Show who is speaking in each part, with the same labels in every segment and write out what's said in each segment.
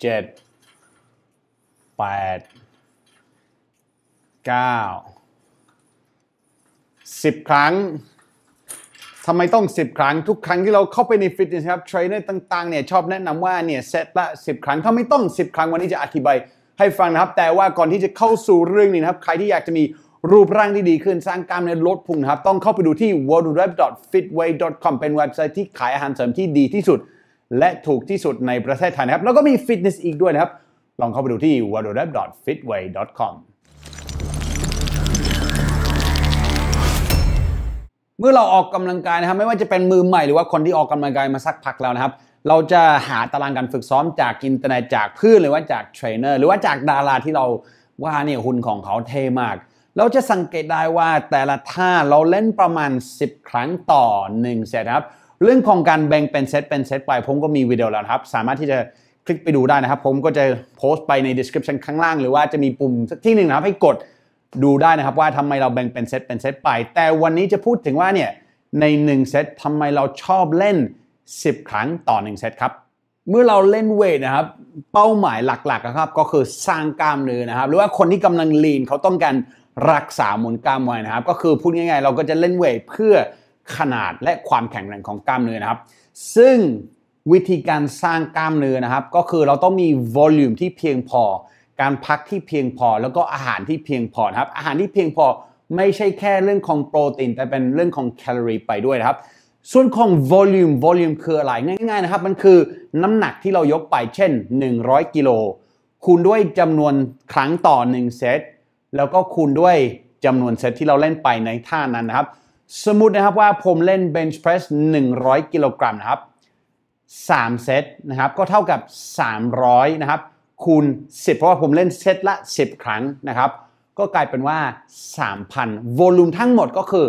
Speaker 1: เจ็ดแปดเก้าสิบครั้งทำไมต้อง 10 ครั้งทุกครั้งที่เราเข้าไปในฟิตเนสครับเทรนเนอร์ต่างๆเนี่ยชอบแนะนำว่าเนี่ยเซตละ 10 ครั้งถ้าไม่ต้อง 10 ครั้งวันนี้จะอธิบายให้ฟังนะครับ แต่ว่าก่อนที่จะเข้าสู่เรื่องนี้นะครับ ใครที่อยากจะมีรูปร่างที่ดีขึ้นสร้างกล้ามเนื้อลดพุงนะครับ ต้องเข้าไปดูที่ w w w f i t w a y c o m เป็นเว็บไซต์ที่ขายอาหารเสริมที่ดีที่สุดและถูกที่สุดในประเทศไทยนะครับแล้วก็มีฟิตเนสอีกด้วยนะครับลองเข้าไปดูที่ www.fitway.com เมื่อเราออกกำลังกายนะครับไม่ว่าจะเป็นมือใหม่หรือว่าคนที่ออกกำลังกายมาสักพักแล้วนะครับ เราจะหาตารางการฝึกซ้อมจากอินเทอร์เน็ตจากเพื่อนหรือว่าจากเทรนเนอร์ หรือว่าจากดาราที่เราว่าเนี่ยหุ่นของเขาเทมาก เราจะสังเกตได้ว่าแต่ละท่าเราเล่นประมาณ 10 ครั้งต่อ1เซตครับเรื่องของการแบ่งเป็นเซตเป็นเซตไป ผมก็มีวิดีโอแล้วครับสามารถที่จะคลิกไปดูได้นะครับผมก็จะโพสต์ไปใน description ข้างล่างหรือว่าจะมีปุ่มสักที่หนึ่งนะครับให้กดดูได้นะครับว่าทำไมเราแบ่งเป็นเซตเป็นเซตไปแต่วันนี้จะพูดถึงว่าเนี่ยใน1เซตทำไมเราชอบเล่น 10 ครั้งต่อ1เซตครับ เมื่อเราเล่นเวทนะครับ เป้าหมายหลักๆนะครับก็คือสร้างกล้ามเนื้อนะครับ หรือว่าคนที่กำลังลีนเขาต้องการรักษามวลกล้ามไว้นะครับก็คือพูดง่ายๆเราก็จะเล่นเวทเพื่อขนาดและความแข็งแรงของกล้ามเนื้อนะครับ ซึ่งวิธีการสร้างกล้ามเนื้อนะครับ ก็คือเราต้องมี o l ล m มที่เพียงพอ การพักที่เพียงพอ แล้วก็อาหารที่เพียงพอครับ อาหารที่เพียงพอไม่ใช่แค่เรื่องของโปรตีนแต่เป็นเรื่องของแคลอรี่ไปด้วยนะครับ ส่วนของโวลูมโวลูมคืออะไรง่ายๆนะครับมันคือน้ำหนักที่เรายกไปเช่น 100กิโลคูณด้วยจำนวนครั้งต่อ1เซตแล้วก็คูณด้วยจำนวนเซตที่เราเล่นไปในท่านั้นนะครับสมมตินะครับว่าผมเล่นเบนช์เพรส 100 กิโลกรัมนะครับ 3 เซตนะครับ ก็เท่ากับ 300 นะครับ คูณ 10 เพราะว่าผมเล่นเซตละ 10 ครั้งนะครับ ก็กลายเป็นว่า 3,000โวลูมทั้งหมดก็คือ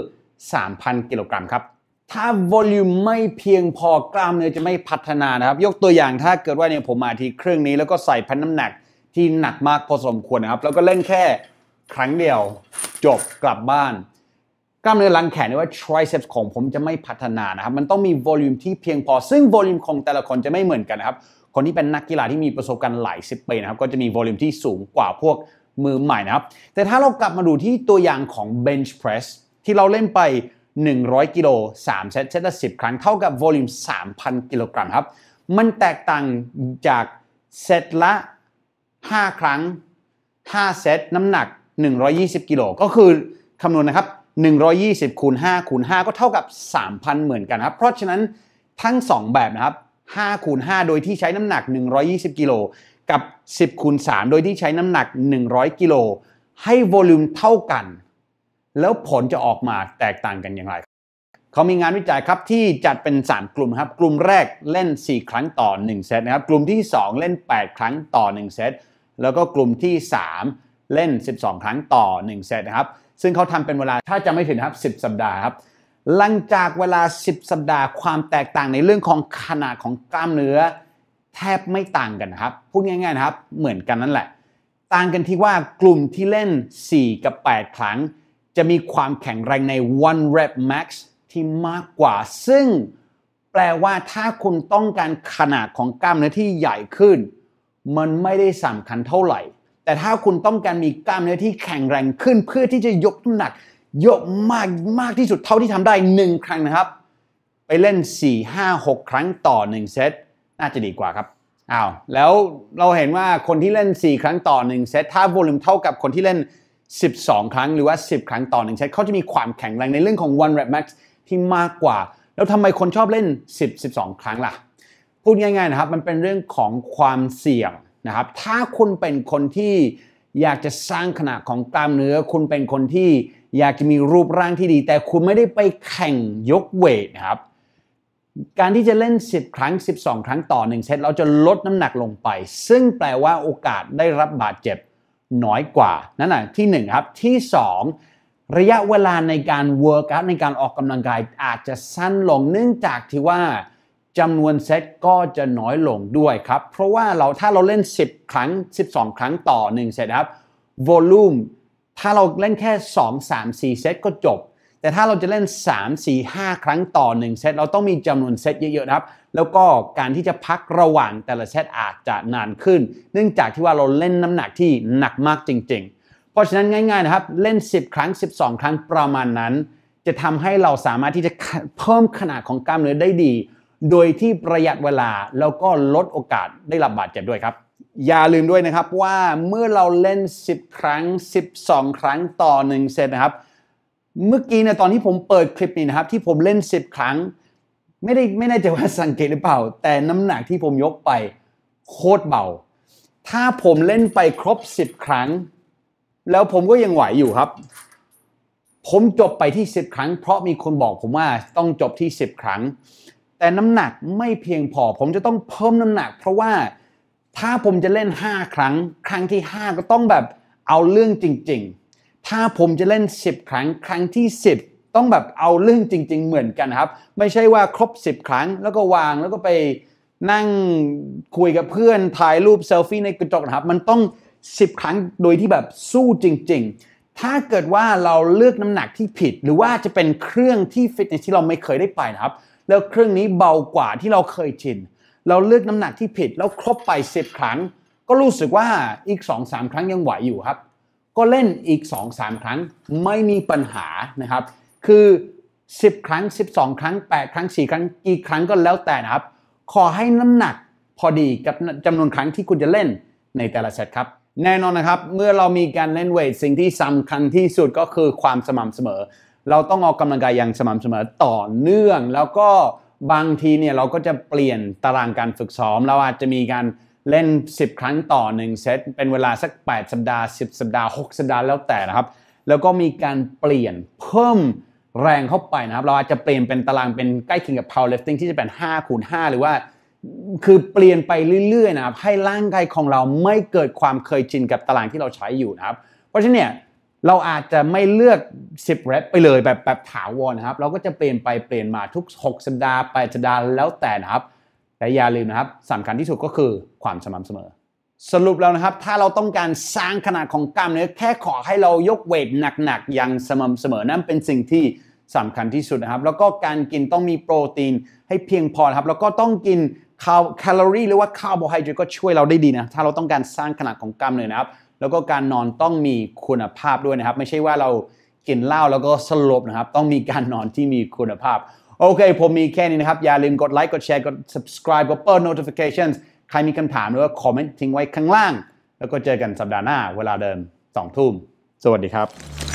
Speaker 1: 3,000 กิโลกรัมครับ ถ้าโวลูมไม่เพียงพอกล้ามเนื้อจะไม่พัฒนานะครับ ยกตัวอย่างถ้าเกิดว่าเนี่ยผมมาที่เครื่องนี้แล้วก็ใส่พันน้ำหนักที่หนักมากพอสมควรนะครับ แล้วก็เล่นแค่ครั้งเดียวจบกลับบ้านกล้ามเนื้อหลังแขนหรือว่า triceps ของผมจะไม่พัฒนานะครับ มันต้องมี volume ที่เพียงพอ ซึ่ง volume ของแต่ละคนจะไม่เหมือนกันนะครับ คนที่เป็นนักกีฬาที่มีประสบการณ์หลายสิบปีนะครับ ก็จะมี volume ที่สูงกว่าพวกมือใหม่นะครับ แต่ถ้าเรากลับมาดูที่ตัวอย่างของ bench press ที่เราเล่นไป 100กิโล3เซตเซตละ 10 ครั้ง เท่ากับ volume 3,000 กิโลกรัมครับมันแตกต่างจากเซตละ 5 ครั้ง5เซต น้ำหนัก 120กิโลก็คือคำนวณนะครับ120คูณ5คูณ5ก็เท่ากับ3,000เหมือนกันครับ เพราะฉะนั้นทั้ง2แบบนะครับ5คูณ5โดยที่ใช้น้ำหนัก 120 กิโล กับ 10คูณ3โดยที่ใช้น้ำหนัก 100 กิโลให้โวลูมเท่ากันแล้วผลจะออกมาแตกต่างกันอย่างไรเขามีงานวิจัยครับที่จัดเป็น 3 กลุ่มครับกลุ่มแรกเล่น 4 ครั้งต่อ1เซตนะครับ กลุ่มที่ 2 เล่น 8 ครั้งต่อ1เซตแล้วก็กลุ่มที่ 3 เล่น 12 ครั้งต่อ1เซตนะครับซึ่งเขาทำเป็นเวลาถ้าจะไม่ผิดครับ 10 สัปดาห์ครับหลังจากเวลา 10 สัปดาห์ความแตกต่างในเรื่องของขนาดของกล้ามเนื้อ แทบไม่ต่างกันครับ พูดง่ายๆนะครับเหมือนกันนั่นแหละ ต่างกันที่ว่ากลุ่มที่เล่น 4 กับ 8 ครั้ง จะมีความแข็งแรงใน one rep max ที่มากกว่า ซึ่งแปลว่าถ้าคุณต้องการขนาดของกล้ามเนื้อที่ใหญ่ขึ้น มันไม่ได้สำคัญเท่าไหร่แต่ถ้าคุณต้องการมีกล้ามเนื้อที่แข็งแรงขึ้น เพื่อที่จะยกน้ำหนัก ยกมากมากที่สุดเท่าที่ทำได้ 1 ครั้งนะครับ ไปเล่น 4 5 6ครั้งต่อ1เซตน่าจะดีกว่าครับอ้าวแล้วเราเห็นว่าคนที่เล่น 4 ครั้งต่อ1เซตถ้าโวลูมเท่ากับคนที่เล่น 12 ครั้ง หรือว่า 10 ครั้งต่อ1เซตเขาจะมีความแข็งแรงในเรื่องของ one rep max ที่มากกว่า แล้วทำไมคนชอบเล่น 10 12 ครั้งล่ะ พูดง่ายๆนะครับมันเป็นเรื่องของความเสี่ยงนะครับถ้าคุณเป็นคนที่อยากจะสร้างขนาดของกล้ามเนื้อ คุณเป็นคนที่อยากจะมีรูปร่างที่ดี แต่คุณไม่ได้ไปแข่งยกเวทนะครับการที่จะเล่น 10ครั้ง 12 ครั้งต่อ 1 เซต เราจะลดน้ำหนักลงไป ซึ่งแปลว่าโอกาสได้รับบาดเจ็บน้อยกว่า นั่นแหะที่ 1 ครับที่ 2 ระยะเวลาในการเวิร์กอัพในการออกกำลังกาย อาจจะสั้นลงเนื่องจากที่ว่าจำนวนเซตก็จะน้อยลงด้วยครับ เพราะว่าเราถ้าเราเล่น 10 ครั้ง 12 ครั้งต่อ 1เซตครับโวลูมถ้าเราเล่นแค่2 3 4 เซต ก็จบ แต่ถ้าเราจะเล่น 3 4 5 ครั้งต่อ 1 เซตเราต้องมีจำนวนเซตเยอะๆครับ แล้วก็การที่จะพักระหว่างแต่ละเซตอาจจะนานขึ้น เนื่องจากที่ว่าเราเล่นน้ำหนักที่หนักมากจริง ๆ เพราะฉะนั้นง่ายๆนะครับเล่น 10 ครั้ง 12 ครั้งประมาณนั้น จะทำให้เราสามารถที่จะเพิ่มขนาดของกล้ามเนื้อได้ดีโดยที่ประหยัดเวลาแล้วก็ลดโอกาสได้รับบาดเจ็บด้วยครับ อย่าลืมด้วยนะครับว่าเมื่อเราเล่น 10 ครั้ง 12 ครั้งต่อ 1 เซตนะครับ เมื่อกี้เนตอนที่ผมเปิดคลิปนี้นะครับ ที่ผมเล่น 10 ครั้ง ไม่ได้ไม่แน่ใจว่าสังเกตหรือเปล่า แต่น้ำหนักที่ผมยกไปโคตรเบา ถ้าผมเล่นไปครบ 10 ครั้ง แล้วผมก็ยังไหวอยู่ครับ ผมจบไปที่ 10 ครั้ง เพราะมีคนบอกผมว่าต้องจบที่ 10 ครั้งแต่น้ำหนักไม่เพียงพอ ผมจะต้องเพิ่มน้ำหนักเพราะว่าถ้าผมจะเล่น 5 ครั้งครั้งที่ 5 ก็ต้องแบบเอาเรื่องจริงๆ ถ้าผมจะเล่น 10 ครั้ง ครั้งที่ 10 ต้องแบบเอาเรื่องจริง ๆ เหมือนกันครับ ไม่ใช่ว่าครบ 10 ครั้งแล้วก็วางแล้วก็ไปนั่งคุยกับเพื่อนถ่ายรูปเซลฟี่ในกระจกนะครับมันต้อง 10 ครั้งโดยที่แบบสู้จริงๆ ถ้าเกิดว่าเราเลือกน้ำหนักที่ผิดหรือว่าจะเป็นเครื่องที่ฟิตเนสที่เราไม่เคยได้ไปนะครับแล้วเครื่องนี้เบากว่าที่เราเคยชิน เราเลือกน้ำหนักที่ผิดแล้วครบไป 10 ครั้ง ก็รู้สึกว่าอีก2าครั้งยังไหวอยู่ครับ ก็เล่นอีก2าครั้งไม่มีปัญหานะครับ คือ 10 ครั้ง 12 ครั้ง 8 ครั้ง 4 ครั้งอีกครั้งก็แล้วแต่นะครับ ขอให้น้ำหนักพอดีกับจำนวนครั้งที่คุณจะเล่นในแต่ละเซตครับ แน่นอนนะครับ เมื่อเรามีการเล่นเวทสิ่งที่สำคัญที่สุดก็คือความสม่ำเสมอเราต้องออกกำลังกายอย่างสม่ำเสมอต่อเนื่อง แล้วก็บางทีเนี่ยเราก็จะเปลี่ยนตารางการฝึกซ้อมเราอาจจะมีการเล่น 10 ครั้งต่อ 1 เซตเป็นเวลาสัก 8 สัปดาห์ 10 สัปดาห์6สัปดาห์แล้วแต่นะครับแล้วก็มีการเปลี่ยนเพิ่มแรงเข้าไปนะครับ เราอาจจะเปลี่ยนเป็นตารางเป็นใกล้เคียงกับ powerlifting ที่จะเป็น5คูณ5หรือว่าคือเปลี่ยนไปเรื่อย ๆนะครับ ให้ร่างกายของเราไม่เกิดความเคยชินกับตารางที่เราใช้อยู่นะครับ เพราะฉะนั้นเนี่ยเราอาจจะไม่เลือก 10เรปไปเลย แบบ แบบถาวรนะครับ เราก็จะเปลี่ยนไป เปลี่ยนมาทุก 6 สัปดาห์ ไปสัปดาห์แล้วแต่นะครับ แต่อย่าลืมนะครับสำคัญที่สุดก็คือ ความสม่ำเสมอ สรุปแล้วนะครับ ถ้าเราต้องการสร้างขนาดของกล้ามเนื้อแค่ขอให้เรายกเวทหนักๆ อย่างสม่ำเสมอนั่นเป็นสิ่งที่สำคัญที่สุดนะครับ แล้วก็การกินต้องมีโปรตีนให้เพียงพอครับ แล้วก็ต้องกินแคลอรี่หรือว่าคาร์โบไฮเดรตก็ช่วยเราได้ดีนะ ถ้าเราต้องการสร้างขนาดของกล้ามเนื้อนะครับแล้วก็การนอนต้องมีคุณภาพด้วยนะครับ ไม่ใช่ว่าเรากินเหล้าแล้วก็สลบนะครับ ต้องมีการนอนที่มีคุณภาพโอเค ผมมีแค่นี้นะครับ อย่าลืมกดไลค์กดแชร์กด subscribe กดเปิด notifications ใครมีคำถามหรือว่าคอมเมนต์ทิ้งไว้ข้างล่าง แล้วก็เจอกันสัปดาห์หน้าเวลาเดิม2ทุ่ม สวัสดีครับ